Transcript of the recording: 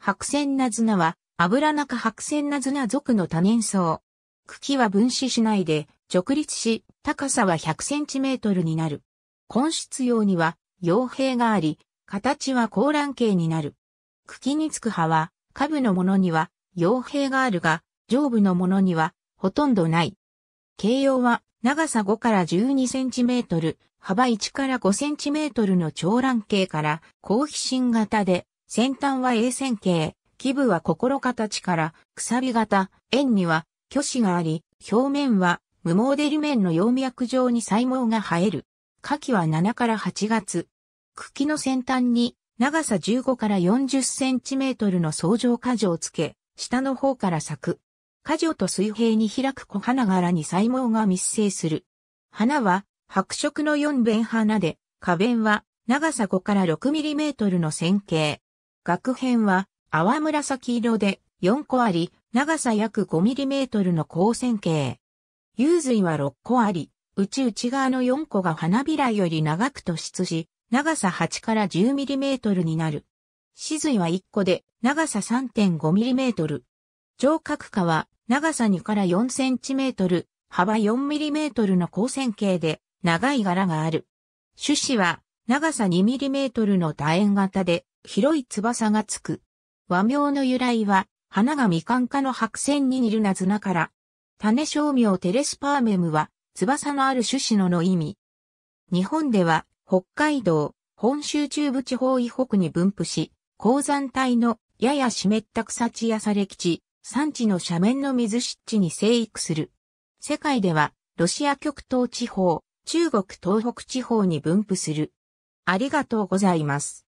白線なズナは、油中白線なズナ属の多年草。茎は分子しないで、直立し、高さは100センチメートルになる。根室用には、傭兵があり、形は高卵形になる。茎につく葉は、下部のものには、傭兵があるが、上部のものには、ほとんどない。形容は、長さ5から12センチメートル、幅1から5センチメートルの長卵形から、高飛信型で、先端は A 線形、基部は心形から鎖型、円には虚子があり、表面は無毛で裏面の葉脈状に細毛が生える。下記は7から8月。茎の先端に長さ15から40センチメートルの相乗果樹をつけ、下の方から咲く。果樹と水平に開く小花柄に細毛が密生する。花は白色の4弁花で、花弁は長さ5から6ミリメートルの線形。学編は淡紫色で4個あり、長さ約 5mm の光線形。幽髄は6個あり、内内側の4個が花びらより長く突出し、長さ8から 10mm になる。死髄は1個で、長さ 3.5mm。上角下は、長さ2から 4cm、幅 4mm の光線形で、長い柄がある。種子は、長さ 2mm の楕円型で、広い翼がつく。和名の由来は、花が未完化の白線に似るなずなから、種商名テレスパーメムは、翼のある種子のの意味。日本では、北海道、本州中部地方以北に分布し、鉱山帯のやや湿った草地や砂礫地、山地の斜面の水湿地に生育する。世界では、ロシア極東地方、中国東北地方に分布する。ありがとうございます。